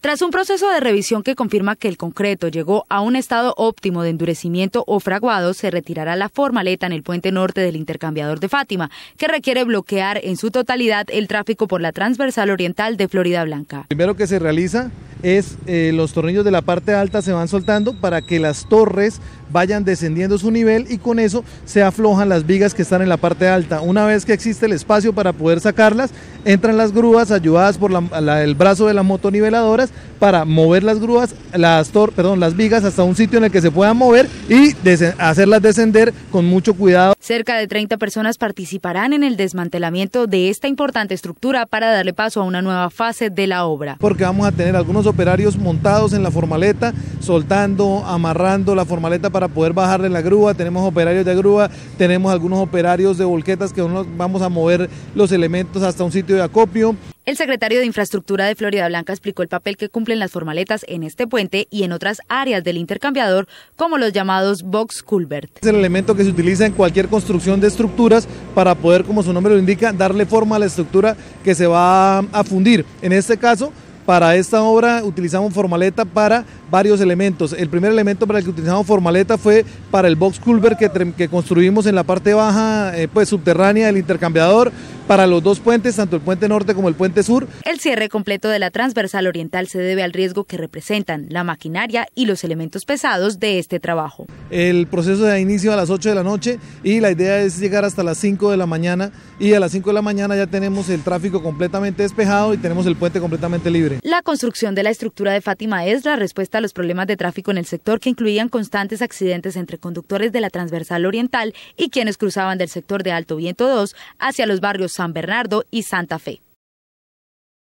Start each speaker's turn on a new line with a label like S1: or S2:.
S1: Tras un proceso de revisión que confirma que el concreto llegó a un estado óptimo de endurecimiento o fraguado, se retirará la formaleta en el puente norte del intercambiador de Fátima, que requiere bloquear en su totalidad el tráfico por la transversal oriental de
S2: Florida Blanca. primero que se realiza es eh, los tornillos de la parte alta se van soltando para que las torres vayan descendiendo su nivel y con eso se aflojan las vigas que están en la parte alta. Una vez que existe el espacio para poder sacarlas, entran las grúas ayudadas por el brazo de las motoniveladoras para mover las grúas, las, perdón, las vigas hasta un sitio en el que se puedan mover y hacerlas descender con mucho cuidado.
S1: Cerca de 30 personas participarán en el desmantelamiento de esta importante estructura para darle paso a una nueva fase
S2: de la obra. Porque vamos a tener algunos operarios montados en la formaleta, soltando, amarrando la formaleta para para poder bajarle la grúa, tenemos operarios de grúa, tenemos algunos operarios de volquetas que vamos a mover los elementos hasta un sitio de acopio.
S1: El secretario de Infraestructura de Florida Blanca explicó el papel que cumplen las formaletas en este puente y en otras áreas del intercambiador, como los llamados box culvert. Es el
S2: elemento que se utiliza en cualquier construcción de estructuras para poder, como su nombre lo indica, darle forma a la estructura que se va a fundir. En este caso, para esta obra utilizamos formaleta para varios elementos. El primer elemento para el que utilizamos formaleta fue para el box culver que, construimos en la parte baja, eh, pues subterránea del intercambiador, para los dos puentes, tanto el puente norte como el puente sur.
S1: El cierre completo de la transversal oriental se debe al riesgo que representan la maquinaria y los elementos pesados de este trabajo.
S2: El proceso de inicio a las 8 de la noche y la idea es llegar hasta las 5 de la mañana y a las 5 de la mañana ya tenemos el tráfico completamente despejado y tenemos el puente completamente libre.
S1: La construcción de la estructura de Fátima es la respuesta a los problemas de tráfico en el sector que incluían constantes accidentes entre conductores de la transversal oriental y quienes cruzaban del sector de Alto Viento 2 hacia los barrios San Bernardo y Santa Fe.